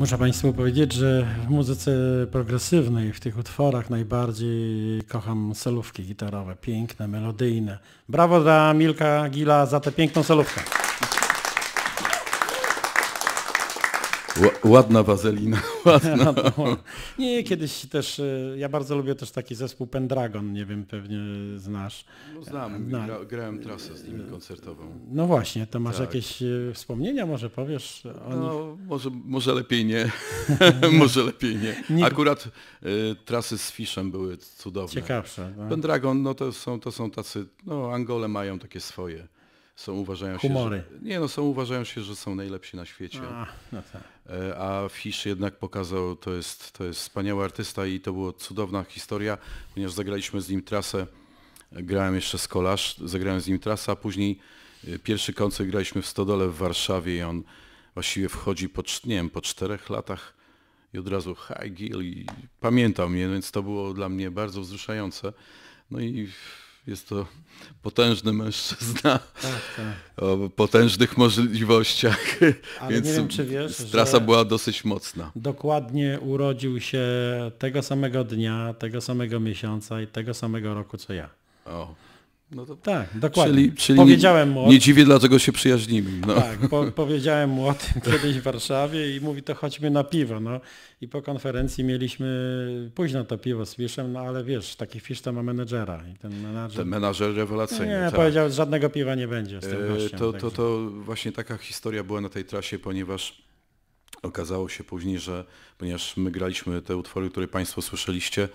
Muszę Państwu powiedzieć, że w muzyce progresywnej, w tych utworach najbardziej kocham solówki gitarowe, piękne, melodyjne. Brawo dla Milka Gila za tę piękną solówkę. Ładna wazelina. Ładna. No. Nie, kiedyś też, y, ja bardzo lubię też taki zespół Pendragon, nie wiem, pewnie znasz. No znam, grałem trasę z nimi koncertową. No właśnie, to masz tak. jakieś y, wspomnienia może powiesz o No może, może lepiej nie, może lepiej nie. nie. Akurat y, trasy z Fiszem były cudowne. Ciekawsze. Tak? Pendragon, no to są, to są tacy, no Angole mają takie swoje. Są uważają Humory. się, że, nie no, są uważają się, że są najlepsi na świecie. A, no tak. E, a Fish jednak pokazał, to jest, to jest wspaniały artysta i to była cudowna historia, ponieważ zagraliśmy z nim trasę, grałem jeszcze z Kolasz, zagrałem z nim trasę, a później e, pierwszy koncert graliśmy w Stodole w Warszawie i on właściwie wchodzi po, nie wiem, po czterech latach i od razu hi Gil i pamiętał mnie, więc to było dla mnie bardzo wzruszające. No i jest to potężny mężczyzna tak, tak. o potężnych możliwościach. Ale Więc nie wiem, czy wiesz, trasa była dosyć mocna. Dokładnie urodził się tego samego dnia, tego samego miesiąca i tego samego roku co ja. O. No to... Tak, dokładnie. Czyli, czyli powiedziałem mu nie, nie dziwię, dlaczego się przyjaźnimy. No. Tak, po, powiedziałem mu o tym kiedyś w Warszawie i mówi to chodźmy na piwo. No. I po konferencji mieliśmy późno to piwo z Fiszem, no ale wiesz, taki Fisz to ma menedżera. I ten menadżer, ten menadżer rewelacyjny. Nie, tak. powiedział, że żadnego piwa nie będzie z tym e, gościem. To, to, to właśnie taka historia była na tej trasie, ponieważ okazało się później, że ponieważ my graliśmy te utwory, które Państwo słyszeliście,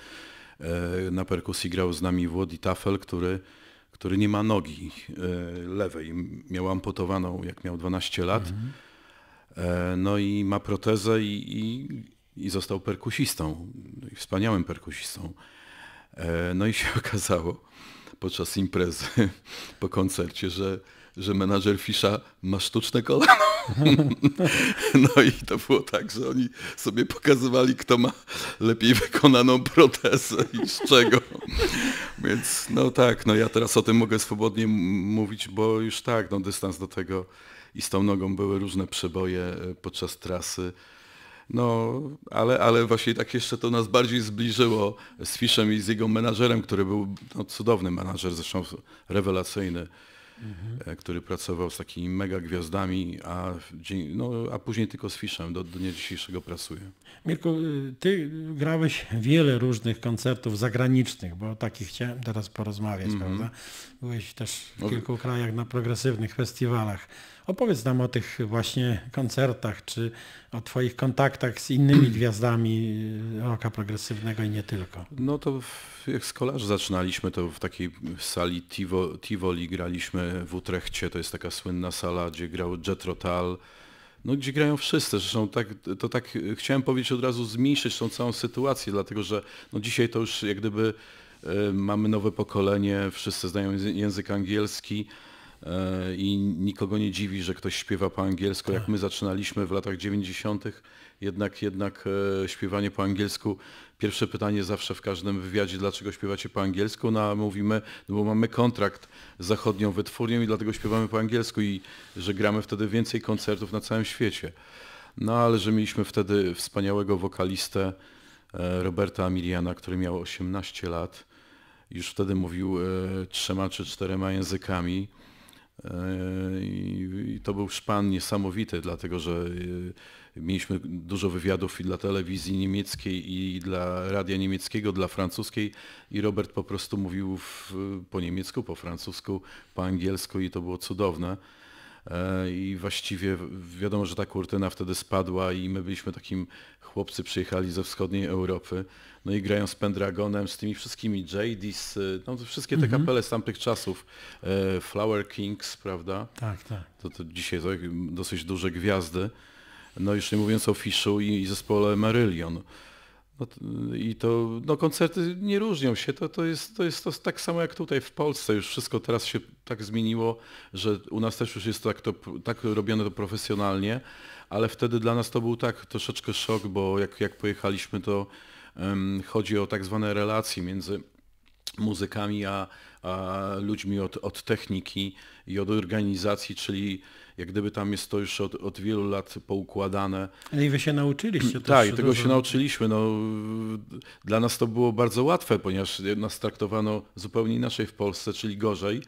e, na perkusji grał z nami Włody Tafel, który który nie ma nogi e, lewej. Miał amputowaną, jak miał 12 lat. Mhm. E, no i ma protezę i, i, i został perkusistą, no wspaniałym perkusistą. E, no i się okazało podczas imprezy po koncercie, że, że menadżer Fisza ma sztuczne kolano. No i to było tak, że oni sobie pokazywali, kto ma lepiej wykonaną protezę i z czego. Więc no tak, no ja teraz o tym mogę swobodnie mówić, bo już tak, no dystans do tego i z tą nogą były różne przeboje e, podczas trasy. No, ale, ale właśnie tak jeszcze to nas bardziej zbliżyło z Fiszem i z jego menażerem, który był no, cudowny menażer, zresztą rewelacyjny mhm. E, który pracował z takimi mega gwiazdami, a, dzień, no, a później tylko z Fiszem do, do dnia dzisiejszego pracuje. Mirko, y, ty grałeś wiele różnych koncertów zagranicznych, bo o takich chciałem teraz porozmawiać, mhm. prawda? Byłeś też w no, kilku krajach na progresywnych festiwalach. Opowiedz nam o tych właśnie koncertach, czy o Twoich kontaktach z innymi gwiazdami e, roka progresywnego i nie tylko. No to jak z kolarzy zaczynaliśmy, to w takiej sali Tivo, Tivoli graliśmy w Utrechcie, to jest taka słynna sala, gdzie grał Jet Rotal, no gdzie grają wszyscy. Zresztą tak, to tak e, chciałem powiedzieć od razu zmniejszyć tą całą sytuację, dlatego że no dzisiaj to już jak gdyby y, mamy nowe pokolenie, wszyscy znają język angielski, E, i nikogo nie dziwi, że ktoś śpiewa po angielsku. Jak my zaczynaliśmy w latach 90., jednak, jednak e, śpiewanie po angielsku, pierwsze pytanie zawsze w każdym wywiadzie, dlaczego śpiewacie po angielsku? No a mówimy, no bo mamy kontrakt z zachodnią wytwórnią i dlatego śpiewamy po angielsku i że gramy wtedy więcej koncertów na całym świecie. No ale że mieliśmy wtedy wspaniałego wokalistę e, Roberta Amiriana, który miał 18 lat. Już wtedy mówił trzema czy czterema językami. E, I to był szpan niesamowity, dlatego że e, mieliśmy dużo wywiadów i dla telewizji niemieckiej, i dla radia niemieckiego, dla francuskiej. I Robert po prostu mówił w, po niemiecku, po francusku, po angielsku i to było cudowne. E, i właściwie wiadomo, że ta kurtyna wtedy spadła i my byliśmy takim, chłopcy przyjechali ze wschodniej Europy, no i grają z Pendragonem, z tymi wszystkimi JDs, y, no wszystkie te mhm. kapele z tamtych czasów, e, Flower Kings, prawda? Tak, tak. To, to dzisiaj to dosyć duże gwiazdy. No już nie mówiąc o Fiszu i, i zespole Marillion. No, I to, no koncerty nie różnią się, to, to, jest, to jest to tak samo jak tutaj w Polsce, już wszystko teraz się tak zmieniło, że u nas też już jest tak, to, tak robione to profesjonalnie, ale wtedy dla nas to był tak troszeczkę szok, bo jak, jak pojechaliśmy to um, chodzi o tak zwane relacje między muzykami a ludźmi od, od techniki i od organizacji, czyli jak gdyby tam jest to już od, od wielu lat poukładane. Ale i wy się nauczyliście. Mm, tak, tego dużo. się nauczyliśmy. No, dla nas to było bardzo łatwe, ponieważ nas traktowano zupełnie inaczej w Polsce, czyli gorzej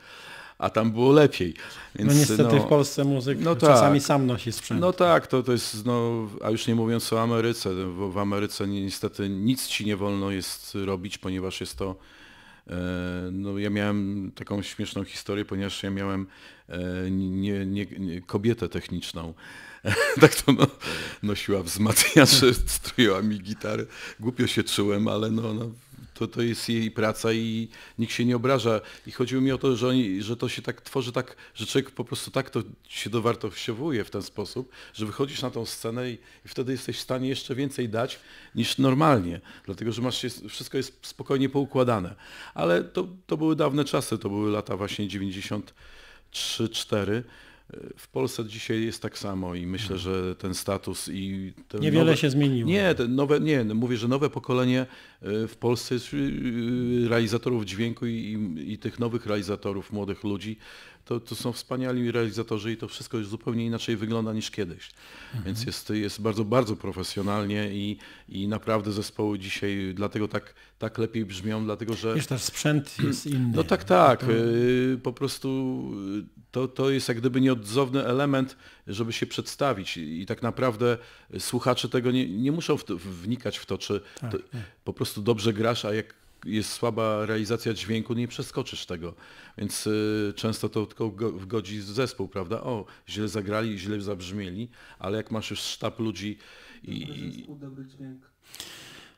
a tam było lepiej. No, Więc, no niestety no, w Polsce muzyk no czasami tak, sam nosi sprzęt. No tak, to, to jest, no, a już nie mówiąc o Ameryce, bo w Ameryce niestety nic ci nie wolno jest robić, ponieważ jest to E, no, ja miałem taką śmieszną historię, ponieważ ja miałem e, nie, nie, nie kobietę techniczną. tak to no, nosiła wzmacniacze, stroiła mi gitary. Głupio się czułem, ale no, no to, to jest jej praca i nikt się nie obraża. I chodziło mi o to, że, oni, że to się tak tworzy, tak, że człowiek po prostu tak to się dowartościowuje w ten sposób, że wychodzisz na tą scenę i, i wtedy jesteś w stanie jeszcze więcej dać niż normalnie, dlatego że masz się, wszystko jest spokojnie poukładane. Ale to, to były dawne czasy, to były lata właśnie 93-4. W Polsce dzisiaj jest tak samo i myślę, hmm. że ten status i... Niewiele nowe, się zmieniło. Nie, nowe, nie, mówię, że nowe pokolenie E, w Polsce jest y, y, realizatorów dźwięku i, i, i tych nowych realizatorów, młodych ludzi, to, to, są wspaniali realizatorzy i to wszystko już zupełnie inaczej wygląda niż kiedyś. Mhm. Więc jest, jest bardzo, bardzo profesjonalnie i, i naprawdę zespoły dzisiaj dlatego tak, tak lepiej brzmią, dlatego że... Wiesz, też sprzęt jest no inny. No tak, tak. To... Y, po prostu to, to jest jak gdyby nieodzowny element żeby się przedstawić. I tak naprawdę y, słuchacze tego nie, nie muszą w to, wnikać w to, czy tak, to, tak. po prostu dobrze grasz, a jak jest słaba realizacja dźwięku, nie przeskoczysz tego. Więc y, często to tylko wgodzi zespół, prawda? O, źle zagrali, źle zabrzmieli, ale jak masz już sztab ludzi i... Dobry, dobry dźwięk.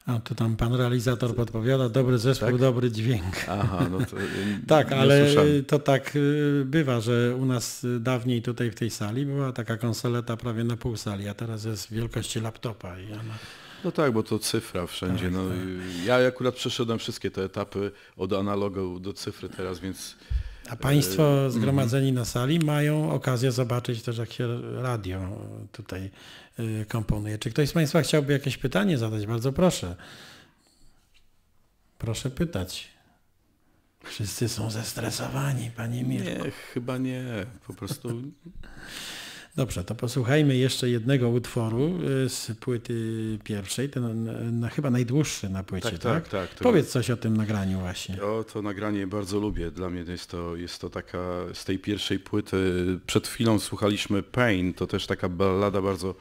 A to tam pan realizator podpowiada, dobry zespół, tak? dobry dźwięk. Aha, no to y, Tak, ale y, słyszałem. to tak y, bywa, że u nas dawniej tutaj w tej sali była taka konsoleta prawie na pół sali, a teraz jest wielkości laptopa i ona... No tak, bo to cyfra wszędzie. Tak, no, tak. Ja akurat przeszedłem wszystkie te etapy od analogu do cyfry teraz, więc a Państwo y, mhm. zgromadzeni na sali mają okazję zobaczyć też, jak się radio tutaj y, komponuje. Czy ktoś z Państwa chciałby jakieś pytanie zadać? Bardzo proszę. Proszę pytać. Wszyscy są zestresowani, Panie Mirku. Nie, chyba nie. Po prostu Dobrze, to posłuchajmy jeszcze jednego utworu y, z płyty pierwszej, ten y, no, chyba najdłuższy na płycie, tak? Tak, tak. tak Powiedz coś o tym nagraniu właśnie. O, to nagranie bardzo lubię. Dla mnie jest to, jest to taka z tej pierwszej płyty. Przed chwilą słuchaliśmy Pain, to też taka ballada bardzo,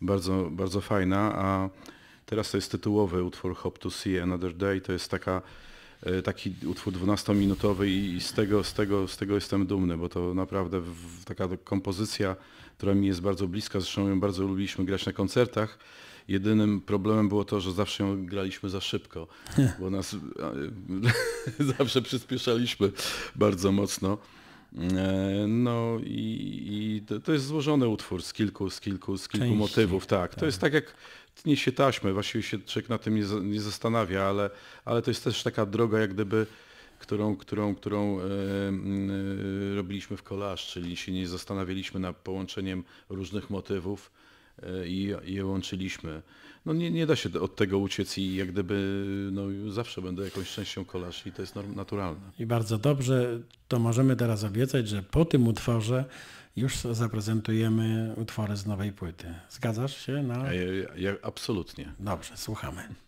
bardzo, bardzo fajna, a teraz to jest tytułowy utwór Hop to See Another Day, to jest taka y, taki utwór 12-minutowy i z tego, z, tego, z tego jestem dumny, bo to naprawdę taka kompozycja która mi jest bardzo bliska, zresztą ją bardzo lubiliśmy grać na koncertach. Jedynym problemem było to, że zawsze ją graliśmy za szybko, bo nas zawsze przyspieszaliśmy bardzo mocno. E, no i, i, to jest złożony utwór z kilku, z kilku, z kilku Części, motywów. Tak, tak, to jest tak jak tnie się taśmy, właściwie się człowiek na tym nie, nie zastanawia, ale, ale to jest też taka droga jak gdyby którą, którą, którą e, e, robiliśmy w kolaż, czyli się nie zastanawialiśmy nad połączeniem różnych motywów e, i je łączyliśmy. No nie, nie da się od tego uciec i jak gdyby no, zawsze będę jakąś częścią kolaż i to jest naturalne. I bardzo dobrze, to możemy teraz obiecać, że po tym utworze już zaprezentujemy utwory z nowej płyty. Zgadzasz się? Na... Ja, ja, ja, absolutnie. Dobrze, słuchamy.